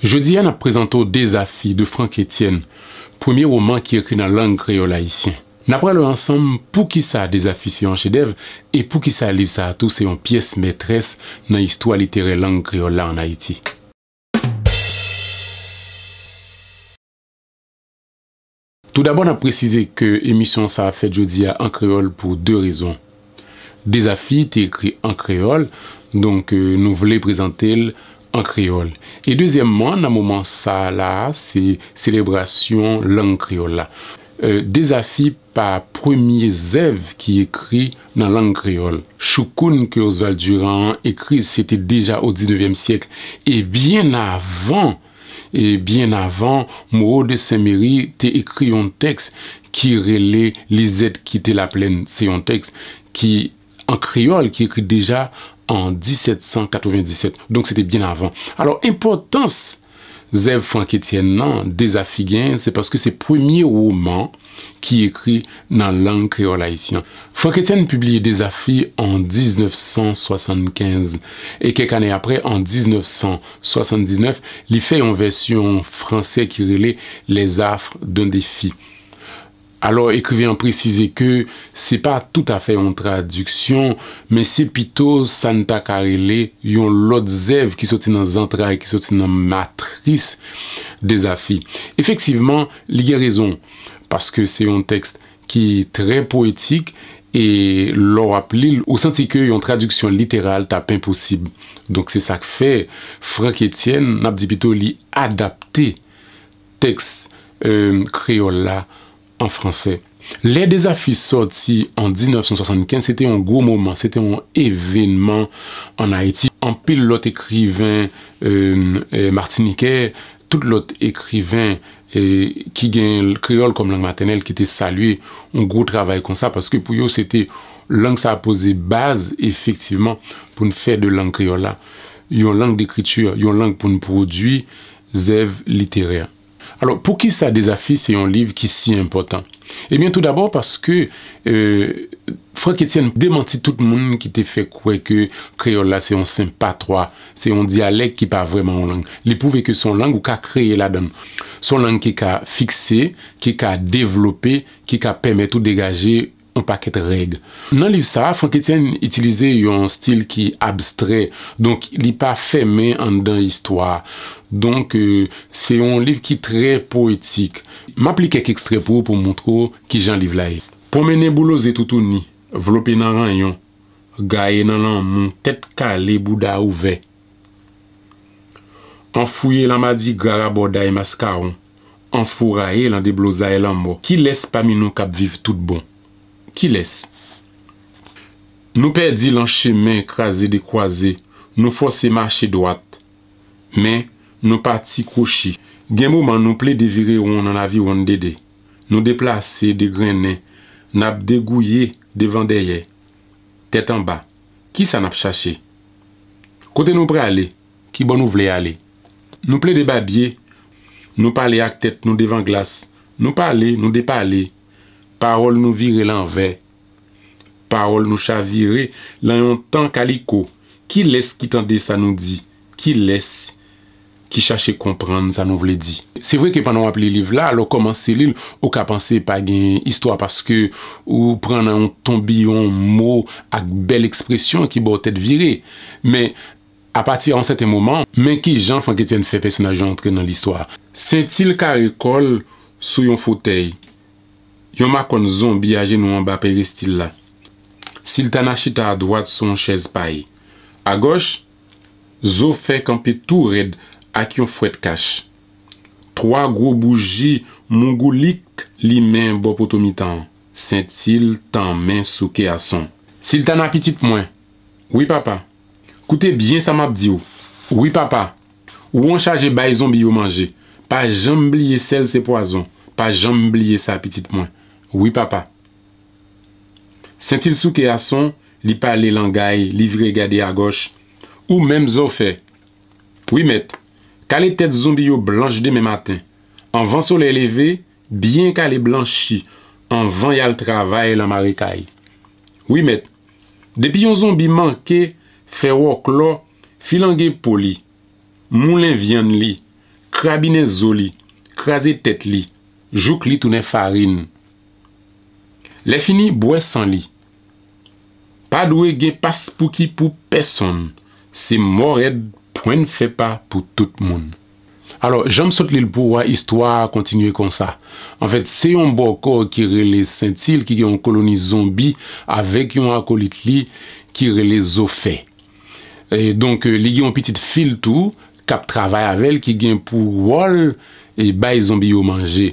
Jeudi an ap prezento Desafi de Frank Etienne, premier roman ki ekri nan lang kreol haitien. Napre le ansam pou ki sa Desafi se yon chedev e pou ki sa aliv sa tou se yon piyes metres nan histwa litere lang kreol la an Haiti. Tout d'abo an ap prezise ke emisyon sa afet jeudi an an kreol pou de rezon. Desafi te ekri an kreol, donk euh, nou vle prezante el en créole. Et deuxièmement, dans le moment ça là, c'est célébration langue créole Des Euh, par premier œuvres qui écrit dans langue créole. Choukoun que Oswald Durand écrit, c'était déjà au 19e siècle. Et bien avant, et bien avant, Moreau de Saint-Méry écrit un texte qui relève les aides qui étaient la plaine. C'est un texte qui, en créole, qui écrit déjà en 1797. Donc c'était bien avant. Alors, importance Zev Frank Etienne nan, c'est c'est parce que c'est premier roman qui écrit dans langue créole haïtienne. Frank Etienne Des Desafi en 1975 et quelques années après, en 1979 il fait une version française qui relève Les affres d'un défi. Alors, écrivain préciser que c'est pas tout à fait une traduction, mais c'est plutôt Santa Carrelé, yon l'autre zèvre qui sortit dans entrailles, qui sortit dans matrice des affiches. Effectivement, il y a raison, parce que c'est un texte qui est très poétique et l'on appli au senti que une traduction littérale pas impossible. Donc, c'est ça que fait Franck Etienne, Nabdi dit plutôt li adapté texte euh, créole là en français. des affiches sorti en 1975, c'était un gros moment, c'était un événement en Haïti. En pile, l'autre écrivain euh, euh martiniquais, tout l'autre écrivain euh, qui gagne le créole comme langue maternelle qui était salué un gros travail comme ça parce que pour eux c'était langue ça a posé base effectivement pour nous faire de langue créole là une langue d'écriture une langue pour nous produire zève littéraire alors, pour qui ça, des affiches, c'est un livre qui est si important Eh bien, tout d'abord parce que euh, Franck Etienne démentit tout le monde qui t'a fait croire que créole là, c'est un sympatois, c'est un dialecte qui parle vraiment en langue. Il prouve que son langue ou qu'a créé la donne. Son langue qui a fixé, qui a développé, qui a permis de dégager pa ket reg. Nan liv sa, Frank Etienne itilize yon stil ki abstre, donk li pa feme an dan histwa. Donk se yon liv ki tre poetik. Ma pli kek ekstre pou pou moun tro ki jan liv la ev. Pou mene boulose toutou ni, vlopi nan rayon, gaye nan lan moun, tet ka le bouda ouve. Anfouye lan madi, garaboda e maskaron, anfouraye lan deblouza e lan mou, ki les pa minon kap viv tout bon. Ki les? Nou perdi lan cheme ekraze de kwaze Nou fwose mache dwate Men nou pati kroshi Genmouman nou ple devire woun nan avi woun dede Nou deplase de grene Nap degouye devan derye Tete an ba Ki sa nap chache? Kote nou pre ale ki bon nou vle ale Nou ple de babye Nou pale ak tete nou devan glas Nou pale nou depale Parol nou vire lan ve. Parol nou chavire lan yon tan kaliko. Ki les ki tande sa nou di? Ki les ki chache komprend sa nou vle di? Se vre ke panon wap li liv la, alo koman se li ou ka panse pa gen istwa paske ou pran nan ton biyon mo ak bel ekspresyon ki ba ou tete vire. Men, a pati an sete mouman, men ki jan fanketjen fe personajon entre nan listwa. Sentil karikol sou yon fotey? Yon ma kon zon bi aje nou an ba pe vestil la. Sil tan a chita a dwad son chèz paye. A goch, zo fek an pe tou red ak yon fwet kache. Troa gro bougi mongou lik li men bo poto mi tan. Sentil tan men souke a son. Sil tan apitit mwen. Oui papa. Koute bien sa map di ou. Oui papa. Ou an chaje bay zon bi ou manje. Pa jambliye sel se poazon. Pa jambliye sa apitit mwen. Oui papa. Sentil sou ke yason, li pale langay, li vre gade a goch, ou mem zo fe. Oui met, ka le tet zombi yo blanche deme maten, an van sol eleve, bien ka le blanche chi, an van yal travay la marikay. Oui met, depi yon zombi manke, ferwok lo, filange poli, moulen vyan li, krabine zoli, krasi tet li, jouk li toune farin. Le fini, bwe san li. Pa dwe gen pas pou ki pou peson. Se mor ed pou en fe pa pou tout moun. Alors, jom sot li l pou wa istwa kontinue kon sa. En fèt, se yon bokor ki rele Saint-Ile, ki gen yon koloni zombi, avek yon akolit li, ki rele zofe. E donk, euh, li gen yon pitit fil tou, kap travay avel, ki gen pou wol, e bay zombi yo manje.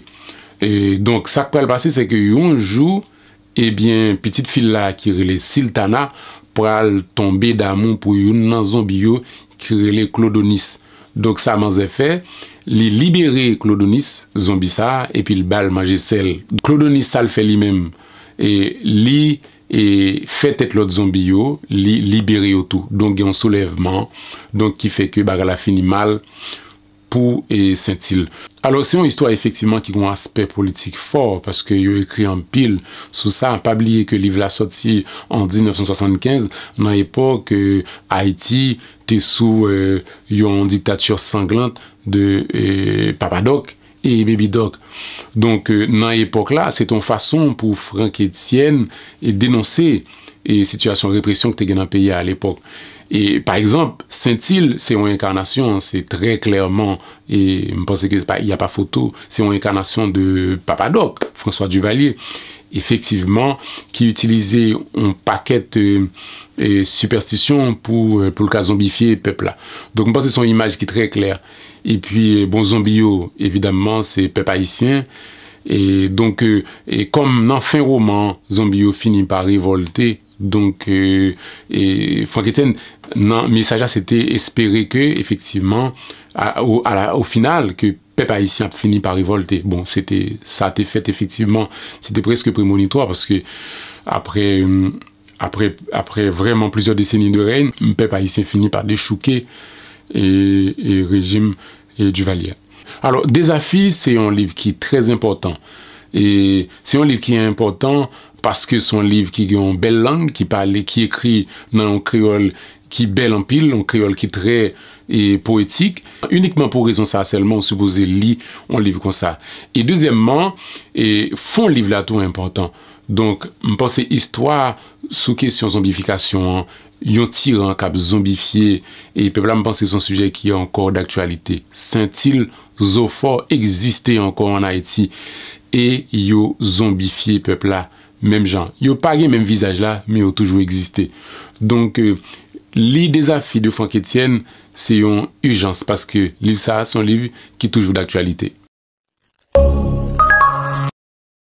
E donk, sa kwa l basi, se ke yon jou, bien eh bien, petite fille qui s'appelle Siltana pral tomber d'amour pour une zombie un zombie qui Clodonis. Donc ça m'a fait, li libérer Clodonis, et et puis le bal Claudonis Clodonis Clodonis le fait lui même Et li zombie être l'autre zombie, yo, li libéré y a un un soulèvement. Donc qui fait que bah, elle la fini mal pou histoire sentil. qui a un aspect politique fort parce qu'il politik for, paske yon ekri an pil, sou sa pas que que l'ivre la sorti en 1975, nan l'époque, haïti euh, Haïti, était sous euh, une dictature sanglante de euh, et et Doc. Donc, euh, nan epok là se ton façon pour Frank Etienne dénoncer les situations de répression que tu te dans le pays à l'époque. Et par exemple, Saint-Île, c'est une incarnation, c'est très clairement, et je pense qu'il n'y a pas photo, c'est une incarnation de Papadoc, François Duvalier, effectivement, qui utilisait un paquet de superstitions pour, pour le cas zombifier le peuple là. Donc, je pense que c'est une image qui est très claire. Et puis, bon, zombio, évidemment, c'est peuple haïtien. Et donc, euh, et comme dans fin roman, Zombio finit par révolter, donc, euh, et Frank Etienne non, mais ça, c'était espérer que effectivement, au, final que peuple haïtien a par révolter. Bon, c'était, ça a été fait effectivement, c'était presque prémonitoire parce que après, euh, vraiment plusieurs décennies de règne, peuple haïtien finit par déchouquer le régime et Duvalier. Alors, Des c'est un livre qui est très important. Et c'est un livre qui est important parce que c'est un livre qui est en belle langue, qui parle, et qui écrit dans créole qui belle en pile, en créole qui est très poétique. Uniquement pour raison ça, seulement, on suppose lire un livre comme ça. Et deuxièmement, et font livre là tout important. Donc, je pense que sous question zombification, un hein. yon tyran kap et peuple me penser son sujet qui yon encore encore en Haïti et ils ont zombifié et e zombifié même genre, ils gens Yon pa le même visage là mais toujours ont toujours existé donc euh, les défis de Franck Etienne, c'est une urgence parce que sa a son qui est toujours d'actualité.